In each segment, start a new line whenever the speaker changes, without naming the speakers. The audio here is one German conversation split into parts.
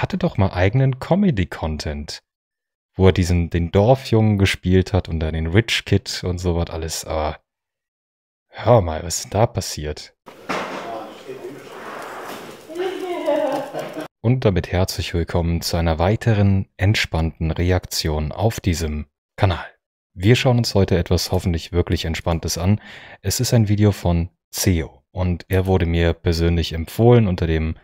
hatte doch mal eigenen Comedy-Content, wo er diesen, den Dorfjungen gespielt hat und dann den Rich Kid und sowas alles, aber hör mal, was ist da passiert? Und damit herzlich willkommen zu einer weiteren entspannten Reaktion auf diesem Kanal. Wir schauen uns heute etwas hoffentlich wirklich Entspanntes an. Es ist ein Video von Ceo und er wurde mir persönlich empfohlen unter dem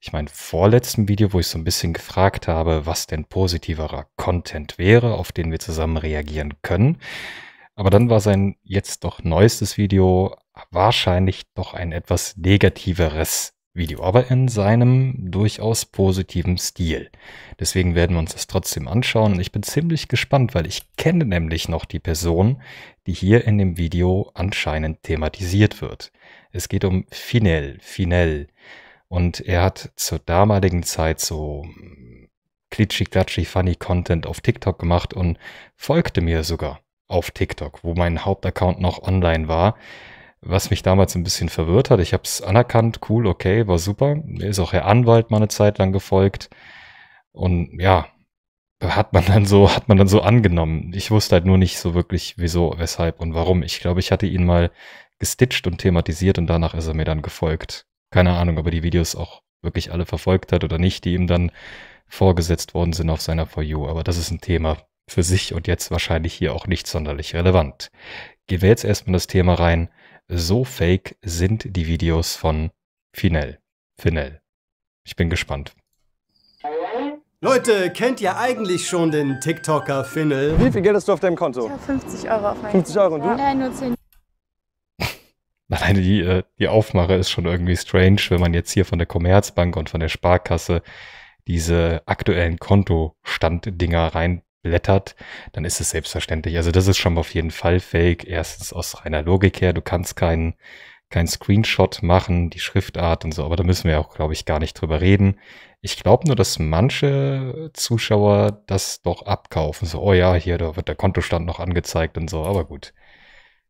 ich meine, vorletzten Video, wo ich so ein bisschen gefragt habe, was denn positiverer Content wäre, auf den wir zusammen reagieren können. Aber dann war sein jetzt doch neuestes Video wahrscheinlich doch ein etwas negativeres Video, aber in seinem durchaus positiven Stil. Deswegen werden wir uns das trotzdem anschauen und ich bin ziemlich gespannt, weil ich kenne nämlich noch die Person, die hier in dem Video anscheinend thematisiert wird. Es geht um Finel, Finel. Und er hat zur damaligen Zeit so mm, klitschi-klatschi funny Content auf TikTok gemacht und folgte mir sogar auf TikTok, wo mein Hauptaccount noch online war. Was mich damals ein bisschen verwirrt hat, ich habe es anerkannt, cool, okay, war super. Mir ist auch Herr Anwalt mal eine Zeit lang gefolgt. Und ja, hat man dann so, hat man dann so angenommen. Ich wusste halt nur nicht so wirklich, wieso, weshalb und warum. Ich glaube, ich hatte ihn mal gestitcht und thematisiert und danach ist er mir dann gefolgt keine Ahnung, ob er die Videos auch wirklich alle verfolgt hat oder nicht, die ihm dann vorgesetzt worden sind auf seiner For You. Aber das ist ein Thema für sich und jetzt wahrscheinlich hier auch nicht sonderlich relevant. Gehen wir jetzt erstmal das Thema rein. So fake sind die Videos von Finell. Finell. Ich bin gespannt.
Leute, kennt ihr eigentlich schon den TikToker Finnel? Wie viel Geld hast du auf deinem Konto? Ich
habe 50 Euro auf meinem 50 Euro und du? Nein, nur 10
alleine die, äh, die Aufmache ist schon irgendwie strange, wenn man jetzt hier von der Commerzbank und von der Sparkasse diese aktuellen Kontostanddinger reinblättert, dann ist es selbstverständlich. Also das ist schon auf jeden Fall fake. Erstens aus reiner Logik her, du kannst keinen kein Screenshot machen, die Schriftart und so, aber da müssen wir auch, glaube ich, gar nicht drüber reden. Ich glaube nur, dass manche Zuschauer das doch abkaufen. So, oh ja, hier, da wird der Kontostand noch angezeigt und so, aber gut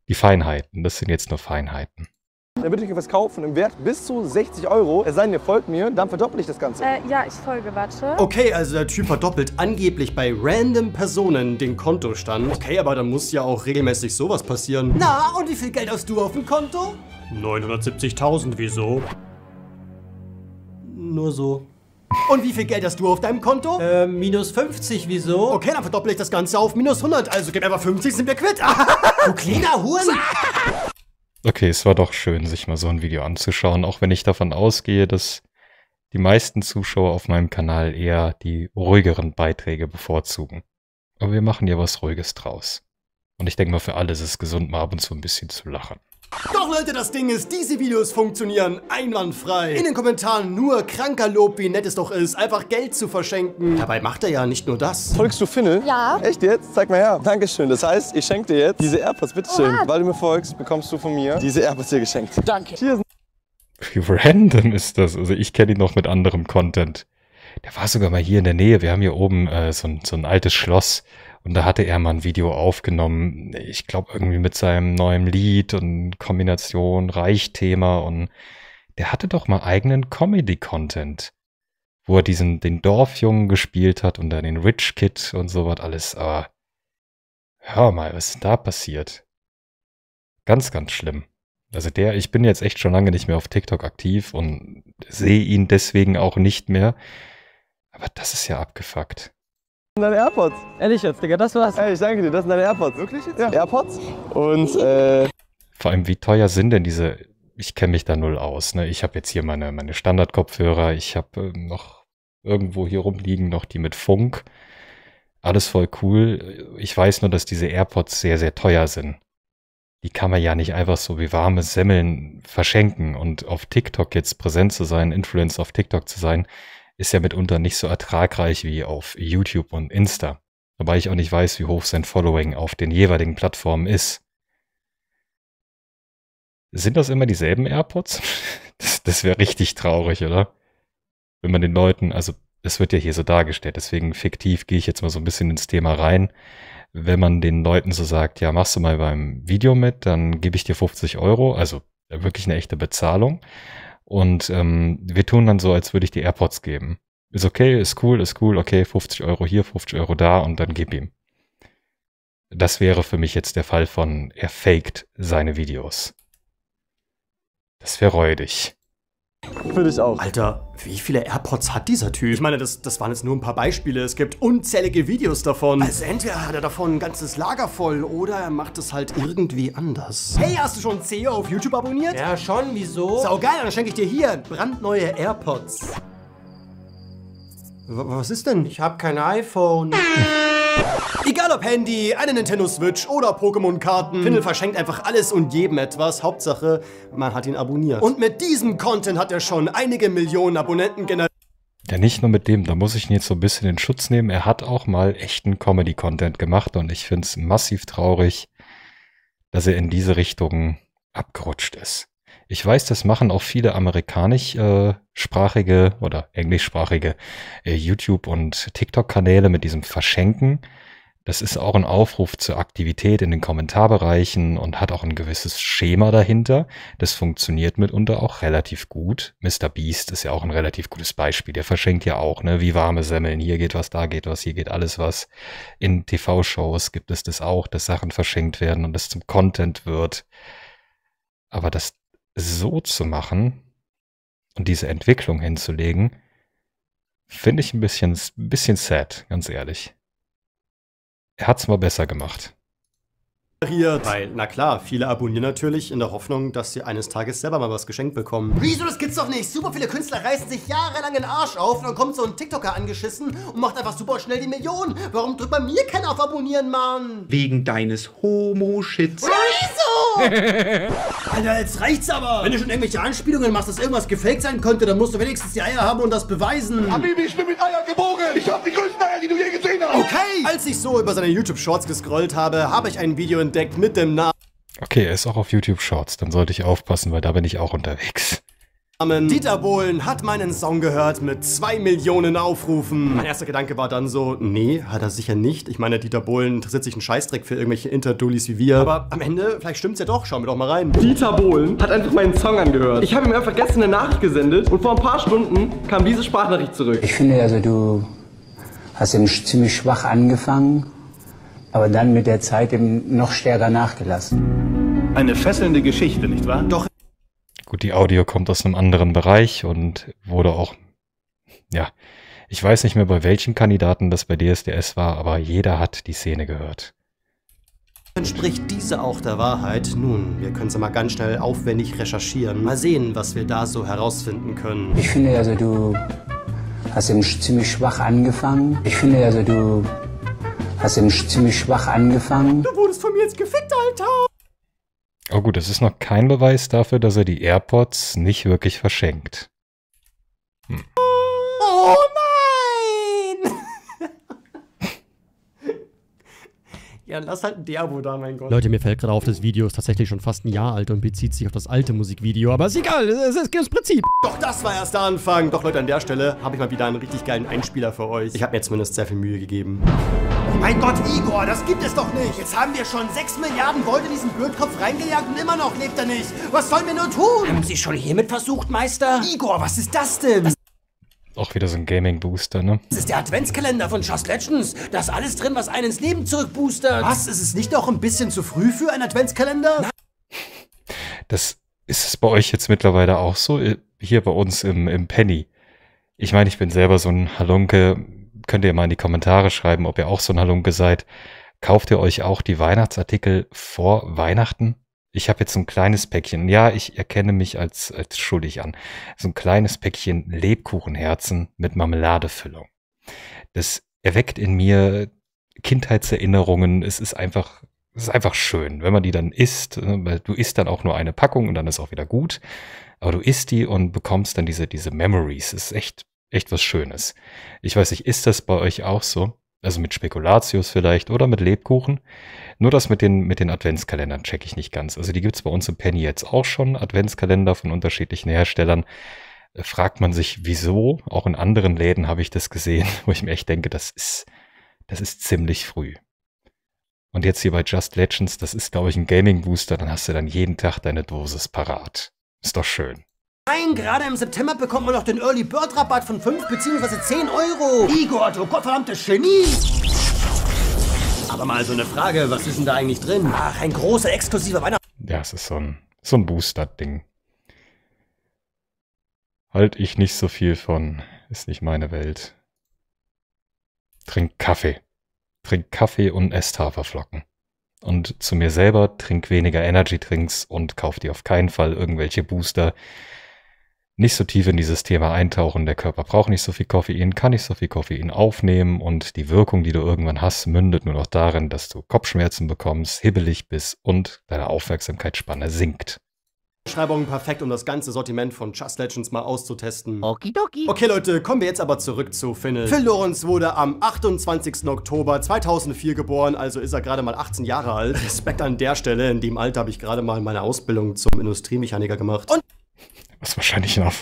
die Feinheiten. Das sind jetzt nur Feinheiten.
Dann würde ich etwas kaufen im Wert bis zu 60 Euro. Es sei denn, ihr folgt mir, dann verdoppel ich das Ganze. Äh, ja, ich folge, warte.
Okay, also der Typ verdoppelt angeblich bei random Personen den Kontostand. Okay, aber dann muss ja auch regelmäßig sowas passieren.
Na, und wie viel Geld hast du auf dem Konto?
970.000, wieso? Nur so. Und wie viel Geld hast du auf deinem Konto? Äh, minus 50, wieso? Okay, dann verdopple ich das Ganze auf minus 100. Also gib einfach 50, sind wir quitt. Du kleiner Huren!
Okay, es war doch schön, sich mal so ein Video anzuschauen, auch wenn ich davon ausgehe, dass die meisten Zuschauer auf meinem Kanal eher die ruhigeren Beiträge bevorzugen. Aber wir machen ja was Ruhiges draus. Und ich denke mal, für alle ist es gesund, mal ab und zu ein bisschen zu lachen.
Doch Leute, das Ding ist, diese Videos funktionieren einwandfrei. In den Kommentaren nur kranker Lob, wie nett es doch ist, einfach Geld
zu verschenken. Dabei macht er ja nicht nur das. Folgst du Finnel? Ja. Echt jetzt? Zeig mal her. Dankeschön. Das heißt, ich schenke dir jetzt diese AirPods. Bitteschön. Oha. Weil du mir folgst, bekommst du von mir diese AirPods hier geschenkt. Danke. Cheers.
Wie random ist das? Also ich kenne ihn noch mit anderem Content. Der war sogar mal hier in der Nähe. Wir haben hier oben äh, so, ein, so ein altes Schloss. Und da hatte er mal ein Video aufgenommen, ich glaube irgendwie mit seinem neuen Lied und Kombination Reichthema und der hatte doch mal eigenen Comedy-Content, wo er diesen, den Dorfjungen gespielt hat und dann den Rich Kid und sowas alles. Aber hör mal, was ist da passiert? Ganz, ganz schlimm. Also der, ich bin jetzt echt schon lange nicht mehr auf TikTok aktiv und sehe ihn deswegen auch nicht mehr. Aber das ist ja abgefuckt
deine AirPods. Ehrlich jetzt, Digga, das war's. Ey, ich danke dir, das sind deine AirPods. Wirklich jetzt? Ja. AirPods. Und, äh...
Vor allem, wie teuer sind denn diese... Ich kenne mich da null aus, ne? Ich habe jetzt hier meine, meine Standard-Kopfhörer, ich habe ähm, noch irgendwo hier rumliegen noch die mit Funk. Alles voll cool. Ich weiß nur, dass diese AirPods sehr, sehr teuer sind. Die kann man ja nicht einfach so wie warme Semmeln verschenken und auf TikTok jetzt präsent zu sein, Influencer auf TikTok zu sein, ist ja mitunter nicht so ertragreich wie auf YouTube und Insta. Wobei ich auch nicht weiß, wie hoch sein Following auf den jeweiligen Plattformen ist. Sind das immer dieselben AirPods? Das, das wäre richtig traurig, oder? Wenn man den Leuten, also es wird ja hier so dargestellt, deswegen fiktiv gehe ich jetzt mal so ein bisschen ins Thema rein. Wenn man den Leuten so sagt, ja, machst du mal beim Video mit, dann gebe ich dir 50 Euro, also wirklich eine echte Bezahlung. Und ähm, wir tun dann so, als würde ich die AirPods geben. Ist okay, ist cool, ist cool, okay, 50 Euro hier, 50 Euro da und dann gib ihm. Das wäre für mich jetzt der Fall von, er faked seine Videos. Das wäre räudig.
Finde ich auch. Alter, wie viele AirPods hat dieser Typ? Ich meine, das, das waren jetzt nur ein paar Beispiele. Es gibt unzählige Videos davon. Also entweder hat er davon ein ganzes Lager voll oder er macht es halt irgendwie anders. Hey, hast du schon CEO auf YouTube abonniert? Ja, schon. Wieso? Sau geil, dann schenke ich dir hier brandneue AirPods. W was ist denn? Ich habe kein iPhone. Egal ob Handy, eine Nintendo Switch oder Pokémon-Karten, Findel verschenkt einfach alles und jedem etwas. Hauptsache, man hat ihn abonniert. Und mit diesem Content hat er schon einige Millionen Abonnenten generiert.
Ja, nicht nur mit dem, da muss ich ihn jetzt so ein bisschen in Schutz nehmen. Er hat auch mal echten Comedy-Content gemacht und ich finde es massiv traurig, dass er in diese Richtung abgerutscht ist. Ich weiß, das machen auch viele amerikanischsprachige äh, oder englischsprachige äh, YouTube- und TikTok-Kanäle mit diesem Verschenken. Das ist auch ein Aufruf zur Aktivität in den Kommentarbereichen und hat auch ein gewisses Schema dahinter. Das funktioniert mitunter auch relativ gut. Mr. Beast ist ja auch ein relativ gutes Beispiel. Der verschenkt ja auch, ne, wie warme Semmeln. Hier geht was, da geht was, hier geht alles was. In TV-Shows gibt es das auch, dass Sachen verschenkt werden und das zum Content wird. Aber das so zu machen und diese Entwicklung hinzulegen, finde ich ein bisschen, bisschen sad, ganz ehrlich. Er hat es mal besser gemacht.
Weil, na klar, viele abonnieren natürlich in der Hoffnung, dass sie eines Tages selber mal was geschenkt bekommen. Wieso,
das gibt's doch nicht? Super viele Künstler reißen sich jahrelang den Arsch auf und dann kommt so ein TikToker angeschissen und macht einfach super schnell die Millionen. Warum drückt bei mir keiner auf Abonnieren, Mann?
Wegen deines Homo-Shits.
Wieso? Alter, jetzt reicht's aber. Wenn du schon irgendwelche Anspielungen machst, dass irgendwas gefaked sein könnte, dann musst du wenigstens die Eier haben und das beweisen. Habibi, ich bin mit Eier
gebogen. Ich hab die größten Eier, die du je gesehen hast. Okay. Als ich so über seine YouTube-Shorts gescrollt habe, habe ich ein Video in entdeckt mit dem Namen.
Okay, er ist auch auf YouTube Shorts, dann sollte ich aufpassen, weil da bin ich auch unterwegs.
Dieter Bohlen hat meinen Song gehört mit zwei Millionen Aufrufen. Mein erster Gedanke war dann so, nee, hat er sicher nicht. Ich meine, Dieter Bohlen interessiert sich einen Scheißdreck für irgendwelche Interdullis wie wir. Aber am
Ende, vielleicht stimmt's ja doch. Schauen wir doch mal rein. Dieter Bohlen hat einfach meinen Song angehört. Ich habe ihm einfach gestern eine Nachricht gesendet und vor ein paar Stunden kam diese Sprachnachricht zurück. Ich finde also, du
hast eben ziemlich schwach angefangen aber dann mit der Zeit eben noch stärker nachgelassen.
Eine fesselnde Geschichte, nicht wahr? Doch.
Gut, die Audio kommt aus einem anderen Bereich und wurde auch, ja, ich weiß nicht mehr, bei welchen Kandidaten das bei DSDS war, aber jeder hat die Szene gehört.
Entspricht diese auch der Wahrheit? Nun, wir können es mal ganz schnell aufwendig recherchieren. Mal sehen, was wir da so herausfinden können. Ich finde
also, du hast eben ziemlich schwach angefangen. Ich finde also, du Hast du nicht ziemlich schwach angefangen? Du wurdest von mir jetzt gefickt, Alter!
Oh gut, das ist noch kein Beweis dafür, dass er die AirPods nicht wirklich verschenkt.
Ja, lass halt ein Derbo da, mein Gott. Leute, mir fällt gerade auf, das Video ist tatsächlich schon fast ein Jahr alt und bezieht sich auf das alte Musikvideo. Aber ist egal, es ist das Prinzip. Doch, das war erst der Anfang. Doch, Leute, an der Stelle habe ich mal wieder einen richtig geilen Einspieler für euch. Ich habe mir zumindest sehr viel Mühe gegeben.
Mein Gott, Igor, das gibt es doch nicht. Jetzt haben wir schon 6 Milliarden Volt in diesen Blödkopf reingejagt und immer noch lebt er nicht. Was sollen wir nur tun? Haben Sie schon hiermit versucht, Meister? Igor, was ist das denn? Das
auch wieder so ein Gaming-Booster, ne?
Das ist der Adventskalender von Just Legends. Da ist alles drin, was einen ins Leben zurückboostert. Was? Ist es nicht auch ein bisschen zu früh für einen Adventskalender?
das ist es bei euch jetzt mittlerweile auch so? Äh, hier bei uns im, im Penny. Ich meine, ich bin selber so ein Halunke. Könnt ihr mal in die Kommentare schreiben, ob ihr auch so ein Halunke seid. Kauft ihr euch auch die Weihnachtsartikel vor Weihnachten? ich habe jetzt so ein kleines Päckchen, ja, ich erkenne mich als, als schuldig an, so ein kleines Päckchen Lebkuchenherzen mit Marmeladefüllung. Das erweckt in mir Kindheitserinnerungen. Es ist einfach, es ist einfach schön, wenn man die dann isst. Ne, weil du isst dann auch nur eine Packung und dann ist auch wieder gut. Aber du isst die und bekommst dann diese, diese Memories. Es ist echt, echt was Schönes. Ich weiß nicht, ist das bei euch auch so? Also mit Spekulatius vielleicht oder mit Lebkuchen. Nur das mit den, mit den Adventskalendern checke ich nicht ganz. Also die gibt es bei uns im Penny jetzt auch schon, Adventskalender von unterschiedlichen Herstellern. Äh, fragt man sich, wieso? Auch in anderen Läden habe ich das gesehen, wo ich mir echt denke, das ist, das ist ziemlich früh. Und jetzt hier bei Just Legends, das ist, glaube ich, ein Gaming Booster, dann hast du dann jeden Tag deine Dosis parat. Ist doch schön.
Nein, gerade im September bekommt man noch den Early Bird Rabatt von 5 bzw. 10 Euro. Igor, du gottverdammtes Genie! Aber mal so eine Frage, was ist denn da eigentlich drin? Ach, ein großer exklusiver Weihnachten. Ja, es ist so ein,
so ein Booster-Ding. Halt ich nicht so viel von. Ist nicht meine Welt. Trink Kaffee. Trink Kaffee und esst Und zu mir selber trink weniger Energy-Drinks und kauf dir auf keinen Fall irgendwelche Booster, nicht so tief in dieses Thema eintauchen. Der Körper braucht nicht so viel Koffein, kann nicht so viel Koffein aufnehmen und die Wirkung, die du irgendwann hast, mündet nur noch darin, dass du Kopfschmerzen bekommst, hibbelig bist und deine Aufmerksamkeitsspanne sinkt.
Beschreibung perfekt, um das ganze Sortiment von Just Legends mal auszutesten. Okidoki. Okay, Leute, kommen wir jetzt aber zurück zu Finnel. Phil Lorenz wurde am 28. Oktober 2004 geboren, also ist er gerade mal 18 Jahre alt. Respekt an der Stelle, in dem Alter habe ich gerade mal meine Ausbildung zum Industriemechaniker gemacht. Und
was wahrscheinlich, noch,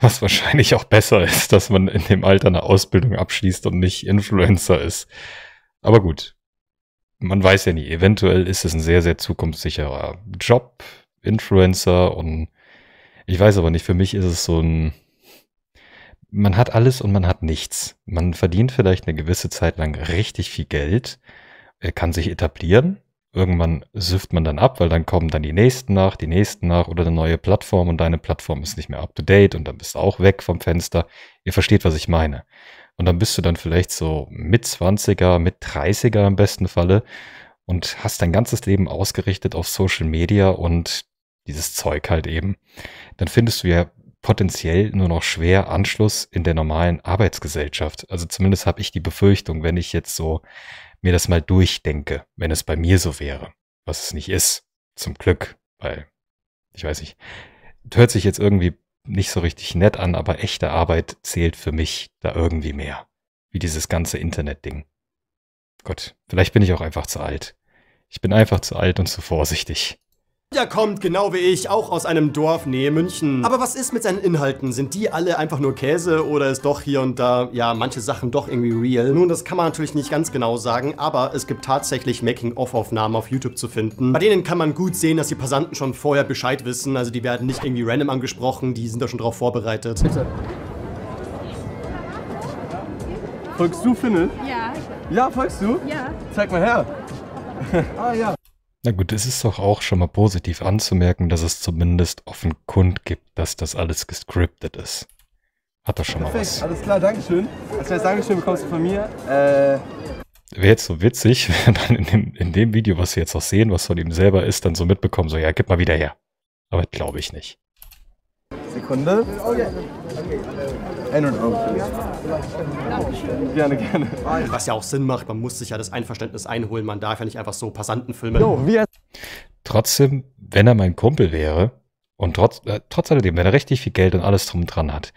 was wahrscheinlich auch besser ist, dass man in dem Alter eine Ausbildung abschließt und nicht Influencer ist. Aber gut, man weiß ja nie. Eventuell ist es ein sehr, sehr zukunftssicherer Job, Influencer und ich weiß aber nicht, für mich ist es so ein, man hat alles und man hat nichts. Man verdient vielleicht eine gewisse Zeit lang richtig viel Geld, Er äh, kann sich etablieren irgendwann sifft man dann ab, weil dann kommen dann die nächsten nach, die nächsten nach oder eine neue Plattform und deine Plattform ist nicht mehr up to date und dann bist du auch weg vom Fenster. Ihr versteht, was ich meine. Und dann bist du dann vielleicht so mit 20er, mit 30er im besten Falle und hast dein ganzes Leben ausgerichtet auf Social Media und dieses Zeug halt eben. Dann findest du ja potenziell nur noch schwer Anschluss in der normalen Arbeitsgesellschaft. Also zumindest habe ich die Befürchtung, wenn ich jetzt so mir das mal durchdenke, wenn es bei mir so wäre, was es nicht ist, zum Glück, weil ich weiß nicht, hört sich jetzt irgendwie nicht so richtig nett an, aber echte Arbeit zählt für mich da irgendwie mehr, wie dieses ganze Internet-Ding. Gott, vielleicht bin ich auch einfach zu alt. Ich bin einfach zu alt und zu vorsichtig.
Er kommt, genau wie ich, auch aus einem Dorf nähe München. Aber was ist mit seinen Inhalten? Sind die alle einfach nur Käse oder ist doch hier und da, ja, manche Sachen doch irgendwie real? Nun, das kann man natürlich nicht ganz genau sagen, aber es gibt tatsächlich Making-of-Aufnahmen auf YouTube zu finden. Bei denen kann man gut sehen, dass die Passanten schon vorher Bescheid wissen, also die werden nicht irgendwie random angesprochen, die sind da schon drauf vorbereitet. Bitte.
Folgst du Finne? Ja. Ja, folgst du? Ja. Zeig mal her. ah ja.
Na gut, es ist doch auch schon mal positiv anzumerken, dass es zumindest offen kund gibt, dass das alles gescriptet ist. Hat doch schon Perfekt, mal
was. Alles klar, Dankeschön. Als kleines Dankeschön bekommst du von mir. Äh
Wäre jetzt so witzig, wenn man in dem, in dem Video, was wir jetzt noch sehen, was von ihm selber ist, dann so mitbekommen, so ja, gib mal wieder her. Aber glaube ich nicht.
Sekunde. Ein- und aus. Gerne, gerne.
Was ja auch Sinn macht, man muss sich ja das Einverständnis einholen, man darf ja nicht einfach so Passanten Passantenfilme.
So, wir Trotzdem, wenn er mein Kumpel wäre und trotz, äh, trotz alledem, wenn er richtig viel Geld und alles drum dran hat,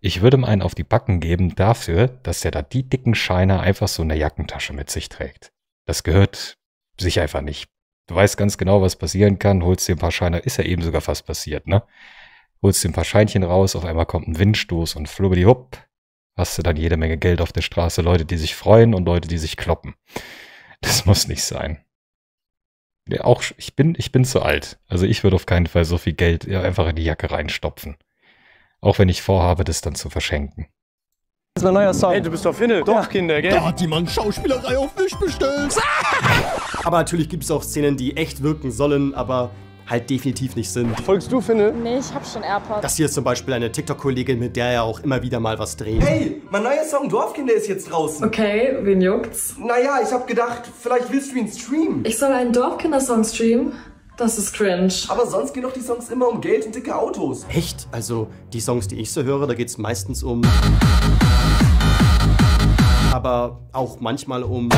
ich würde ihm einen auf die Backen geben dafür, dass er da die dicken Scheine einfach so in der Jackentasche mit sich trägt. Das gehört sich einfach nicht. Du weißt ganz genau, was passieren kann, holst dir ein paar Scheine, ist ja eben sogar fast passiert, ne? holst dir ein paar Scheinchen raus, auf einmal kommt ein Windstoß und flubbidi-hupp, hast du dann jede Menge Geld auf der Straße, Leute, die sich freuen und Leute, die sich kloppen. Das muss nicht sein. Ja, auch ich bin, ich bin zu alt. Also ich würde auf keinen Fall so viel Geld einfach in die Jacke reinstopfen. Auch wenn ich vorhabe, das dann zu verschenken.
Das ist mein neuer Song. Hey, du bist doch Finne. Doch, ja. Kinder, gell? Da hat jemand Schauspielerei auf mich bestellt.
aber natürlich
gibt es auch Szenen, die echt wirken sollen, aber halt definitiv nicht sind. Folgst du, Finne?
Nee, ich hab schon AirPods. Das
hier ist zum Beispiel eine TikTok-Kollegin, mit der er auch immer wieder mal was dreht. Hey,
mein neuer Song Dorfkinder ist jetzt draußen. Okay, wen juckt's? Naja, ich hab gedacht, vielleicht willst du ihn streamen. Ich soll einen Dorfkinder-Song streamen? Das ist cringe. Aber sonst gehen doch die Songs immer um Geld und dicke Autos.
Echt? Also, die Songs, die ich so höre, da geht's meistens um... Aber auch manchmal um...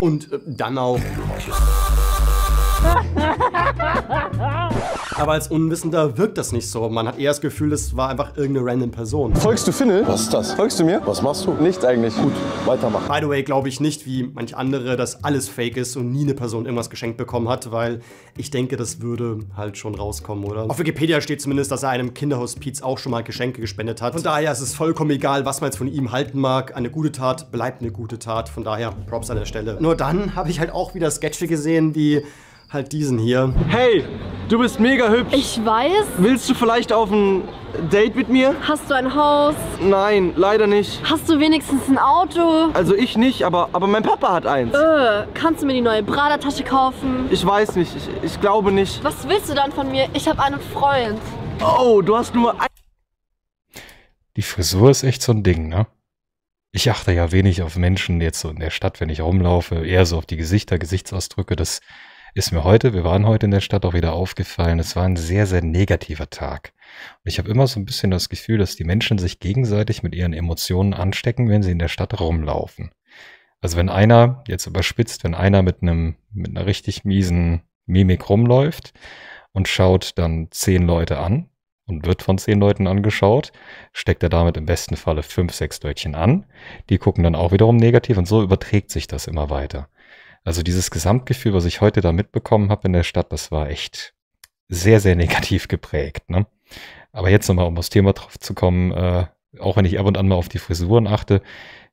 Und äh, dann auch... Aber als Unwissender wirkt das nicht so. Man hat eher das Gefühl, es war einfach irgendeine random Person. Folgst du Finnel?
Was ist das? Folgst du mir? Was machst du? Nichts eigentlich. Gut, weitermachen.
By the way, glaube ich nicht, wie manch andere, dass alles fake ist und nie eine Person irgendwas geschenkt bekommen hat, weil ich denke, das würde halt schon rauskommen, oder? Auf Wikipedia steht zumindest, dass er einem Kinderhospiz auch schon mal Geschenke gespendet hat. Von daher ist es vollkommen egal, was man jetzt von ihm halten mag. Eine gute Tat bleibt eine gute Tat. Von daher Props an der Stelle. Nur dann habe ich halt auch wieder Sketche gesehen, die halt diesen hier. Hey, du bist
mega hübsch. Ich weiß. Willst du vielleicht auf ein Date mit mir? Hast du ein Haus? Nein, leider nicht. Hast du wenigstens ein Auto? Also ich nicht, aber, aber mein Papa hat eins. Äh, kannst du mir die neue Bradertasche kaufen? Ich weiß nicht, ich, ich glaube nicht. Was willst du dann von mir? Ich habe einen Freund. Oh, du hast nur ein...
Die Frisur ist echt so ein Ding, ne? Ich achte ja wenig auf Menschen jetzt so in der Stadt, wenn ich rumlaufe, eher so auf die Gesichter, Gesichtsausdrücke. Das ist mir heute, wir waren heute in der Stadt auch wieder aufgefallen, es war ein sehr, sehr negativer Tag. Und ich habe immer so ein bisschen das Gefühl, dass die Menschen sich gegenseitig mit ihren Emotionen anstecken, wenn sie in der Stadt rumlaufen. Also wenn einer, jetzt überspitzt, wenn einer mit einem, mit einer richtig miesen Mimik rumläuft und schaut dann zehn Leute an und wird von zehn Leuten angeschaut, steckt er damit im besten Falle fünf, sechs Leutchen an. Die gucken dann auch wiederum negativ und so überträgt sich das immer weiter. Also dieses Gesamtgefühl, was ich heute da mitbekommen habe in der Stadt, das war echt sehr, sehr negativ geprägt. Ne? Aber jetzt nochmal, um aufs Thema drauf zu kommen, äh, auch wenn ich ab und an mal auf die Frisuren achte,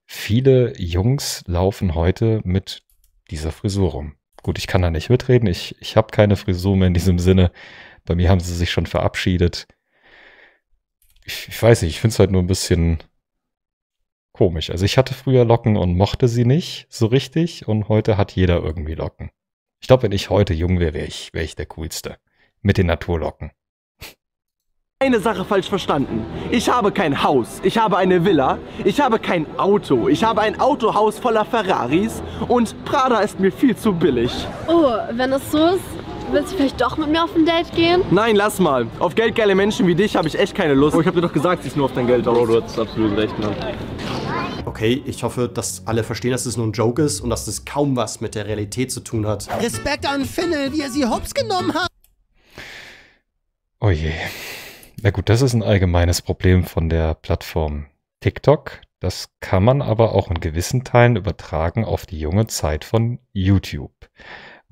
viele Jungs laufen heute mit dieser Frisur rum. Gut, ich kann da nicht mitreden, ich, ich habe keine Frisur mehr in diesem Sinne. Bei mir haben sie sich schon verabschiedet. Ich, ich weiß nicht, ich finde es halt nur ein bisschen komisch. Also ich hatte früher Locken und mochte sie nicht so richtig und heute hat jeder irgendwie Locken. Ich glaube, wenn ich heute jung wäre, wäre ich, wär ich der Coolste. Mit den Naturlocken.
Eine Sache falsch verstanden. Ich habe kein Haus, ich habe eine Villa, ich habe kein Auto, ich habe ein Autohaus voller Ferraris und Prada ist mir viel zu billig. Oh, wenn es so ist, willst du vielleicht doch mit mir auf ein Date gehen? Nein, lass mal. Auf geldgeile Menschen wie dich habe ich echt keine Lust. Oh, ich habe dir doch gesagt, sie ist nur auf dein Geld. Oh, du hast
absolut recht, Mann. Okay, ich hoffe, dass alle verstehen, dass es nur ein Joke ist und dass es kaum was mit der Realität zu tun hat. Respekt
an Finne, wie er sie hops genommen hat.
Oh je. Na gut, das ist ein allgemeines Problem von der Plattform TikTok. Das kann man aber auch in gewissen Teilen übertragen auf die junge Zeit von YouTube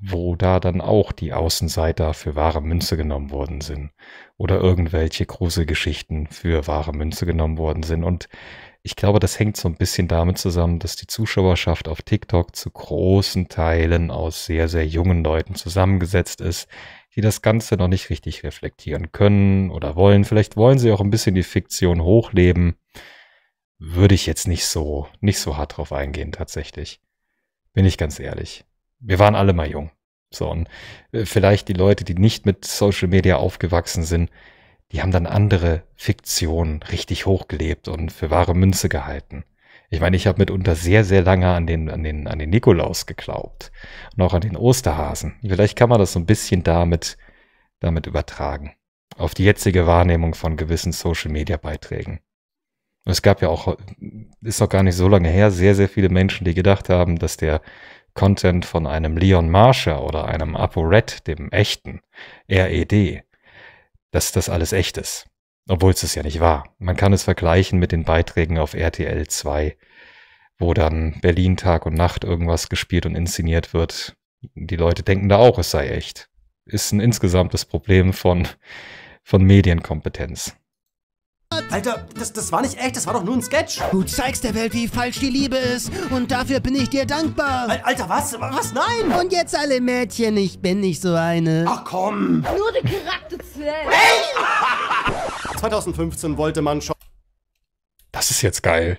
wo da dann auch die Außenseiter für wahre Münze genommen worden sind oder irgendwelche große Geschichten für wahre Münze genommen worden sind. Und ich glaube, das hängt so ein bisschen damit zusammen, dass die Zuschauerschaft auf TikTok zu großen Teilen aus sehr, sehr jungen Leuten zusammengesetzt ist, die das Ganze noch nicht richtig reflektieren können oder wollen. Vielleicht wollen sie auch ein bisschen die Fiktion hochleben. Würde ich jetzt nicht so, nicht so hart drauf eingehen, tatsächlich. Bin ich ganz ehrlich wir waren alle mal jung. So, und äh, vielleicht die Leute, die nicht mit Social Media aufgewachsen sind, die haben dann andere Fiktionen richtig hochgelebt und für wahre Münze gehalten. Ich meine, ich habe mitunter sehr, sehr lange an den, an den, an den Nikolaus geglaubt und auch an den Osterhasen. Vielleicht kann man das so ein bisschen damit, damit übertragen. Auf die jetzige Wahrnehmung von gewissen Social Media Beiträgen. Es gab ja auch, äh, ist noch gar nicht so lange her, sehr, sehr viele Menschen, die gedacht haben, dass der Content von einem Leon Marsha oder einem Apo Red, dem echten, RED, dass das alles echt ist. Obwohl es es ja nicht war. Man kann es vergleichen mit den Beiträgen auf RTL 2, wo dann Berlin Tag und Nacht irgendwas gespielt und inszeniert wird. Die Leute denken da auch, es sei echt. Ist ein insgesamtes Problem von, von Medienkompetenz.
Alter, das, das war nicht echt, das war doch nur ein Sketch. Du zeigst der Welt, wie falsch die Liebe ist und dafür bin ich dir dankbar. Alter, was? Was? Nein! Und jetzt alle Mädchen, ich bin nicht so eine. Ach komm! Nur die Charakterzelle. Hey!
2015 wollte man schon...
Das ist jetzt geil.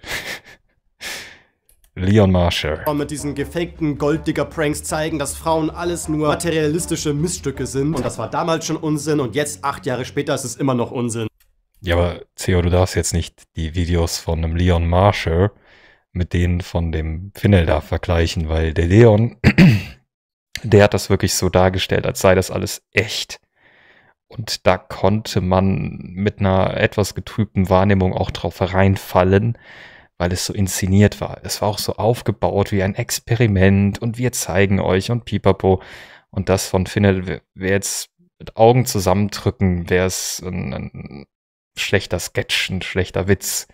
Leon Marshall.
Mit diesen gefakten Golddigger-Pranks zeigen, dass Frauen alles nur materialistische Missstücke sind. Und das war damals schon Unsinn und jetzt, acht Jahre später, ist es immer noch Unsinn.
Ja, aber Theo, du darfst jetzt nicht die Videos von einem Leon Marshall mit denen von dem Finnel da vergleichen, weil der Leon, der hat das wirklich so dargestellt, als sei das alles echt. Und da konnte man mit einer etwas getrübten Wahrnehmung auch drauf hereinfallen, weil es so inszeniert war. Es war auch so aufgebaut wie ein Experiment und wir zeigen euch und pipapo. Und das von Finnel, wer jetzt mit Augen zusammendrücken, wäre es ein, äh, ein schlechter Sketch, ein schlechter Witz.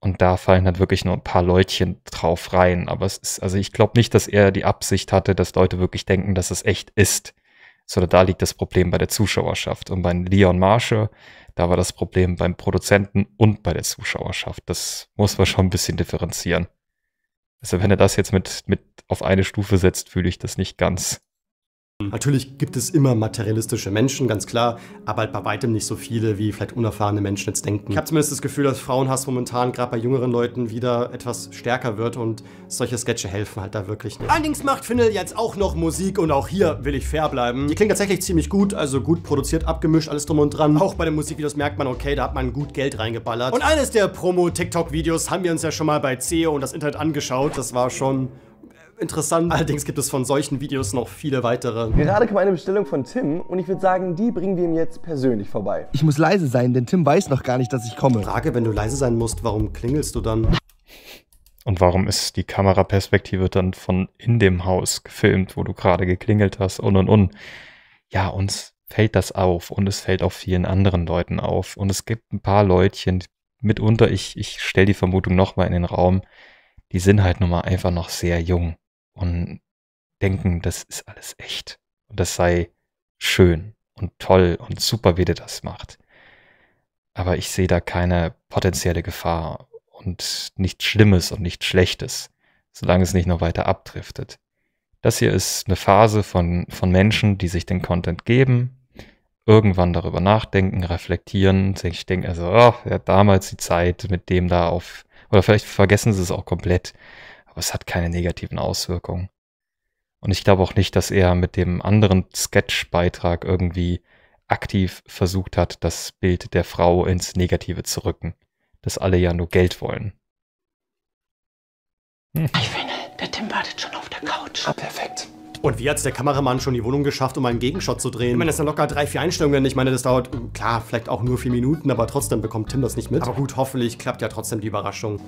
Und da fallen halt wirklich nur ein paar Leutchen drauf rein. Aber es ist, also ich glaube nicht, dass er die Absicht hatte, dass Leute wirklich denken, dass es echt ist. Sondern da liegt das Problem bei der Zuschauerschaft. Und bei Leon Marshall, da war das Problem beim Produzenten und bei der Zuschauerschaft. Das muss man schon ein bisschen differenzieren. Also wenn er das jetzt mit, mit auf eine Stufe setzt, fühle ich das nicht ganz.
Natürlich gibt es immer materialistische Menschen, ganz klar, aber halt bei weitem nicht so viele, wie vielleicht unerfahrene Menschen jetzt denken. Ich habe zumindest das Gefühl, dass Frauenhass momentan gerade bei jüngeren Leuten wieder etwas stärker wird und solche Sketche helfen halt da wirklich nicht. Allerdings macht Findel jetzt auch noch Musik und auch hier will ich fair bleiben. Die klingt tatsächlich ziemlich gut, also gut produziert, abgemischt, alles drum und dran. Auch bei den Musikvideos merkt man, okay, da hat man gut Geld reingeballert. Und eines der Promo-TikTok-Videos haben wir uns ja schon mal bei CEO und das Internet angeschaut. Das war schon interessant. Allerdings gibt es von solchen Videos noch viele weitere. Gerade
kam eine Bestellung von Tim und ich würde sagen, die bringen wir ihm jetzt persönlich vorbei. Ich muss leise sein, denn Tim weiß noch gar nicht, dass ich komme. Frage, wenn du leise sein musst, warum klingelst du dann?
Und warum ist die Kameraperspektive dann von in dem Haus gefilmt, wo du gerade geklingelt hast und und und? Ja, uns fällt das auf und es fällt auch vielen anderen Leuten auf. Und es gibt ein paar Leutchen, mitunter, ich, ich stelle die Vermutung nochmal in den Raum, die sind halt nun mal einfach noch sehr jung und denken, das ist alles echt und das sei schön und toll und super, wie der das macht. Aber ich sehe da keine potenzielle Gefahr und nichts Schlimmes und nichts Schlechtes, solange es nicht noch weiter abdriftet. Das hier ist eine Phase von, von Menschen, die sich den Content geben, irgendwann darüber nachdenken, reflektieren, sich denken, also, oh, ja, damals die Zeit mit dem da auf, oder vielleicht vergessen sie es auch komplett aber es hat keine negativen Auswirkungen. Und ich glaube auch nicht, dass er mit dem anderen Sketch-Beitrag irgendwie aktiv versucht hat, das Bild der Frau ins Negative zu rücken, dass alle ja nur Geld wollen.
Hm. Ich finde, der Tim wartet schon auf der Couch. Ah, perfekt.
Und wie hat es der Kameramann schon die Wohnung geschafft, um einen Gegenshot zu drehen? Ich meine, das sind locker drei, vier Einstellungen. Ich meine, das dauert, klar, vielleicht auch nur vier Minuten, aber trotzdem bekommt Tim das nicht mit. Aber gut, hoffentlich klappt ja trotzdem die Überraschung.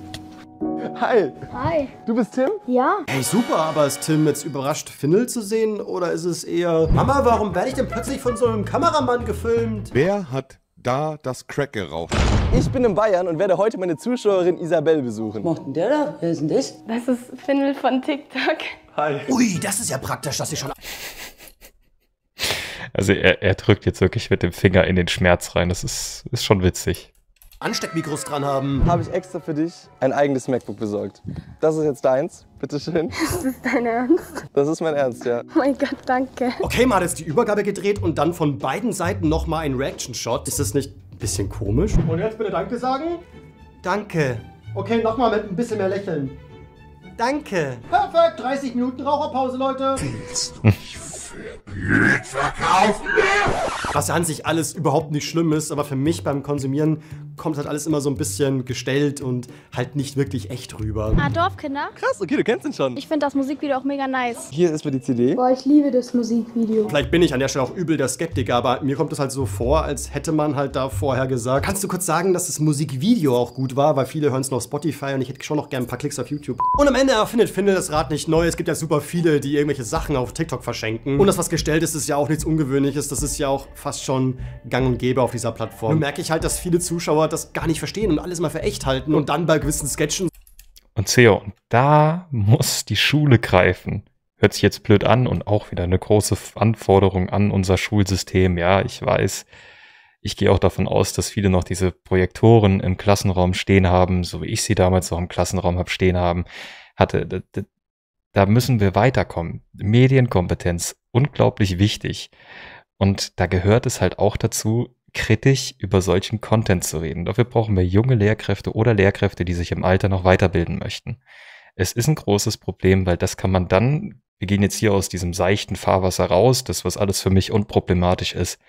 Hi. Hi. Du bist Tim? Ja.
Hey, super, aber ist Tim jetzt überrascht, Findel zu sehen? Oder ist es eher, Mama, warum werde ich denn plötzlich von so einem
Kameramann
gefilmt?
Wer hat da das Crack geraucht? Ich bin in Bayern und werde heute meine Zuschauerin Isabel besuchen. Macht denn der da? Wer ist denn das?
Das ist Findel von TikTok. Hi. Ui, das ist ja praktisch, dass ich schon...
Also er, er drückt jetzt wirklich mit dem Finger in den Schmerz rein. Das ist, ist schon witzig.
Ansteckmikros dran haben. Habe ich extra für dich ein eigenes MacBook besorgt. Das ist jetzt deins, bitteschön. Das ist dein Ernst? Das ist mein Ernst, ja. Oh
mein Gott, danke.
Okay, mal ist die Übergabe gedreht und dann von beiden
Seiten nochmal ein Reaction-Shot. Ist das nicht ein bisschen komisch? Und jetzt bitte Danke sagen. Danke. Okay, nochmal mit ein bisschen mehr Lächeln. Danke.
Perfekt, 30 Minuten Raucherpause, Leute. Willst du mich blöd verkaufen?
Was an sich alles überhaupt nicht schlimm ist, aber für mich beim Konsumieren kommt halt alles immer so ein bisschen gestellt und halt nicht wirklich echt rüber. Ah,
Dorfkinder? Krass,
okay, du kennst ihn schon. Ich
finde das Musikvideo auch mega nice.
Hier ist mir die CD. Boah,
ich liebe das Musikvideo.
Vielleicht bin ich an der Stelle auch übel der Skeptiker, aber mir kommt es halt so vor, als hätte man halt da vorher gesagt, kannst du kurz sagen, dass das Musikvideo auch gut war, weil viele hören es noch auf Spotify und ich hätte schon noch gerne ein paar Klicks auf YouTube. Und am Ende erfindet Finde das Rad nicht neu. Es gibt ja super viele, die irgendwelche Sachen auf TikTok verschenken. Und das, was gestellt ist, ist ja auch nichts Ungewöhnliches. Das ist ja auch fast schon gang und gäbe auf dieser Plattform. Nun merke ich halt, dass viele Zuschauer das gar nicht verstehen und alles mal für echt halten und dann bei gewissen Sketchen.
Und Theo, da muss die Schule greifen. Hört sich jetzt blöd an und auch wieder eine große Anforderung an unser Schulsystem. Ja, ich weiß. Ich gehe auch davon aus, dass viele noch diese Projektoren im Klassenraum stehen haben, so wie ich sie damals noch im Klassenraum habe stehen haben, hatte. Da müssen wir weiterkommen. Medienkompetenz, unglaublich wichtig. Und da gehört es halt auch dazu, kritisch über solchen Content zu reden. Dafür brauchen wir junge Lehrkräfte oder Lehrkräfte, die sich im Alter noch weiterbilden möchten. Es ist ein großes Problem, weil das kann man dann, wir gehen jetzt hier aus diesem seichten Fahrwasser raus, das was alles für mich unproblematisch ist.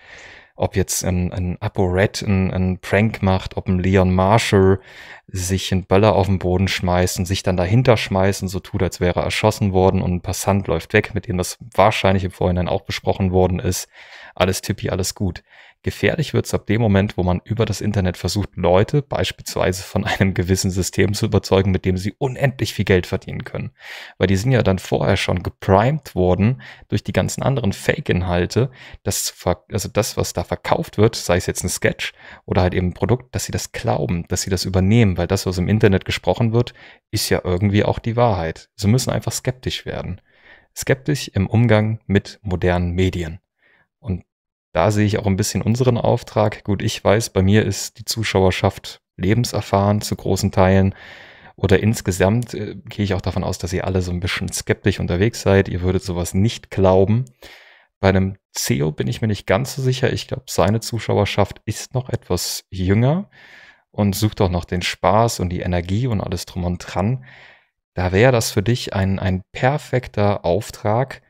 Ob jetzt ein, ein Aporet ein, ein Prank macht, ob ein Leon Marshall sich einen Böller auf den Boden schmeißt und sich dann dahinter schmeißt und so tut, als wäre er erschossen worden und ein Passant läuft weg, mit dem das wahrscheinlich im Vorhinein auch besprochen worden ist. Alles tippi, alles gut Gefährlich wird es ab dem Moment, wo man über das Internet versucht, Leute beispielsweise von einem gewissen System zu überzeugen, mit dem sie unendlich viel Geld verdienen können. Weil die sind ja dann vorher schon geprimed worden durch die ganzen anderen Fake-Inhalte, dass also das, was da verkauft wird, sei es jetzt ein Sketch oder halt eben ein Produkt, dass sie das glauben, dass sie das übernehmen, weil das, was im Internet gesprochen wird, ist ja irgendwie auch die Wahrheit. Sie müssen einfach skeptisch werden. Skeptisch im Umgang mit modernen Medien. Und da sehe ich auch ein bisschen unseren Auftrag. Gut, ich weiß, bei mir ist die Zuschauerschaft lebenserfahren zu großen Teilen. Oder insgesamt äh, gehe ich auch davon aus, dass ihr alle so ein bisschen skeptisch unterwegs seid. Ihr würdet sowas nicht glauben. Bei einem CEO bin ich mir nicht ganz so sicher. Ich glaube, seine Zuschauerschaft ist noch etwas jünger und sucht auch noch den Spaß und die Energie und alles drum und dran. Da wäre das für dich ein, ein perfekter Auftrag,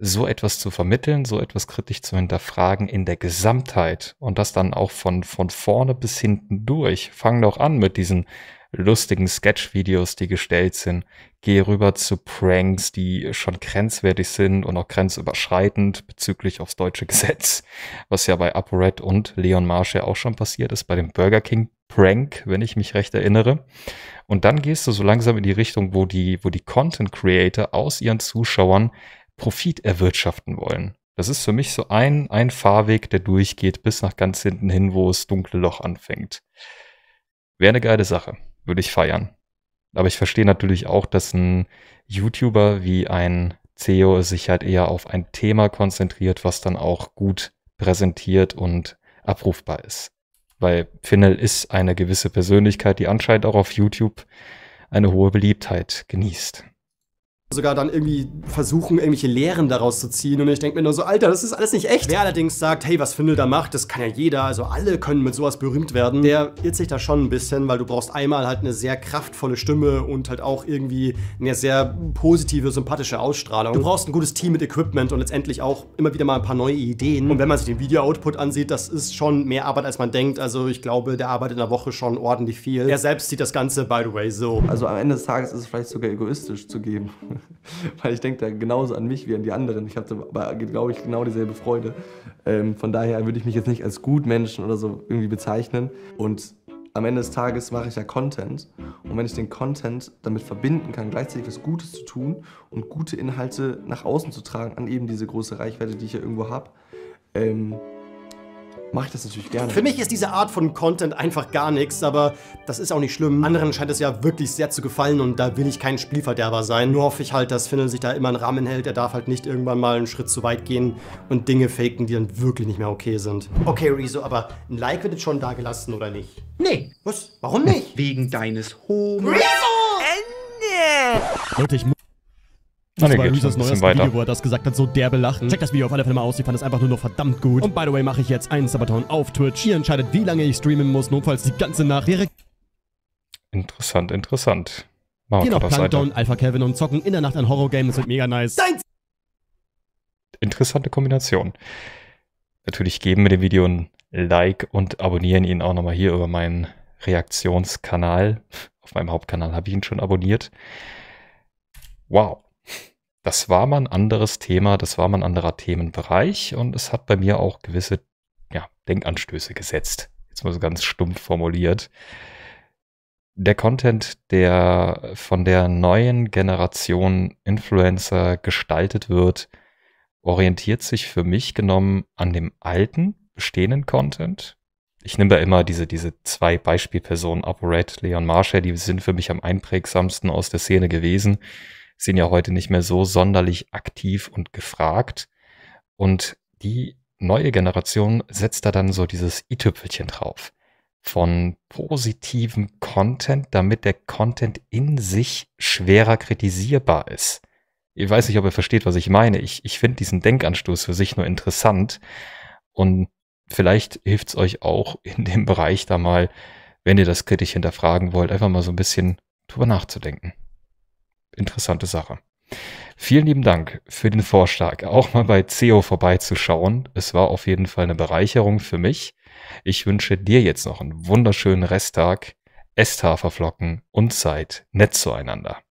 so etwas zu vermitteln, so etwas kritisch zu hinterfragen in der Gesamtheit und das dann auch von, von vorne bis hinten durch. Fang doch an mit diesen lustigen Sketch-Videos, die gestellt sind. Geh rüber zu Pranks, die schon grenzwertig sind und auch grenzüberschreitend bezüglich aufs deutsche Gesetz, was ja bei ApoRed und Leon Marsh ja auch schon passiert ist, bei dem Burger King Prank, wenn ich mich recht erinnere. Und dann gehst du so langsam in die Richtung, wo die, wo die Content Creator aus ihren Zuschauern Profit erwirtschaften wollen. Das ist für mich so ein, ein Fahrweg, der durchgeht bis nach ganz hinten hin, wo es dunkle Loch anfängt. Wäre eine geile Sache, würde ich feiern. Aber ich verstehe natürlich auch, dass ein YouTuber wie ein CEO sich halt eher auf ein Thema konzentriert, was dann auch gut präsentiert und abrufbar ist. Weil Finnell ist eine gewisse Persönlichkeit, die anscheinend auch auf YouTube eine hohe Beliebtheit genießt
sogar dann irgendwie versuchen, irgendwelche Lehren daraus zu ziehen. Und ich denke mir nur so, Alter, das ist alles nicht echt. Wer allerdings sagt, hey, was Findel da macht, das kann ja jeder, also alle können mit sowas berühmt werden, der irrt sich da schon ein bisschen, weil du brauchst einmal halt eine sehr kraftvolle Stimme und halt auch irgendwie eine sehr positive, sympathische Ausstrahlung. Du brauchst ein gutes Team mit Equipment und letztendlich auch immer wieder mal ein paar neue Ideen. Und wenn man sich den Video-Output ansieht, das ist schon mehr Arbeit, als man denkt. Also ich glaube, der arbeitet in der Woche schon ordentlich viel. Er selbst sieht
das Ganze, by the way, so. Also am Ende des Tages ist es vielleicht sogar egoistisch zu geben. Weil ich denke da genauso an mich wie an die anderen. Ich habe, da, glaube ich, genau dieselbe Freude. Ähm, von daher würde ich mich jetzt nicht als Gutmenschen oder so irgendwie bezeichnen. Und am Ende des Tages mache ich ja Content. Und wenn ich den Content damit verbinden kann, gleichzeitig was Gutes zu tun und gute Inhalte nach außen zu tragen, an eben diese große Reichweite, die ich ja irgendwo habe, ähm, mache ich das natürlich gerne. Für mich ist
diese Art von Content einfach gar nichts, aber das ist auch nicht schlimm. Anderen scheint es ja wirklich sehr zu gefallen und da will ich kein Spielverderber sein. Nur hoffe ich halt, dass Findel sich da immer einen Rahmen hält. Er darf halt nicht irgendwann mal einen Schritt zu weit gehen und Dinge faken, die dann wirklich nicht mehr okay sind. Okay, Rezo, aber ein Like wird jetzt schon dagelassen, oder nicht? Nee. Was? Warum nicht? Wegen deines Homos. Rezo! Ende! Leute, ich muss... Ah,
das nee,
war höchstens das neueste Video, wo
er das gesagt hat, so derbe lachen. Mhm. Checkt das Video auf alle Fälle mal aus, ich fand es einfach nur noch verdammt gut. Und by the way mache ich jetzt einen Sabaton auf Twitch. Ihr entscheidet, wie lange ich streamen muss, notfalls die ganze Nacht. Direkt
interessant, interessant. Machen wir genau, Plankton,
Alpha Kevin und zocken in der Nacht ein Horrorgame, das wird mega nice. Dein
Interessante Kombination. Natürlich geben wir dem Video ein Like und abonnieren ihn auch nochmal hier über meinen Reaktionskanal. Auf meinem Hauptkanal habe ich ihn schon abonniert. Wow das war mal ein anderes Thema, das war mal ein anderer Themenbereich und es hat bei mir auch gewisse ja, Denkanstöße gesetzt. Jetzt mal so ganz stumpf formuliert. Der Content, der von der neuen Generation Influencer gestaltet wird, orientiert sich für mich genommen an dem alten, bestehenden Content. Ich nehme da immer diese, diese zwei Beispielpersonen, ApoRed, Leon Marshall, die sind für mich am einprägsamsten aus der Szene gewesen sind ja heute nicht mehr so sonderlich aktiv und gefragt. Und die neue Generation setzt da dann so dieses i-Tüpfelchen drauf von positivem Content, damit der Content in sich schwerer kritisierbar ist. Ich weiß nicht, ob ihr versteht, was ich meine. Ich, ich finde diesen Denkanstoß für sich nur interessant und vielleicht hilft es euch auch in dem Bereich da mal, wenn ihr das kritisch hinterfragen wollt, einfach mal so ein bisschen drüber nachzudenken interessante Sache. Vielen lieben Dank für den Vorschlag, auch mal bei CEO vorbeizuschauen. Es war auf jeden Fall eine Bereicherung für mich. Ich wünsche dir jetzt noch einen wunderschönen Resttag, Esstafel flocken und Zeit nett zueinander.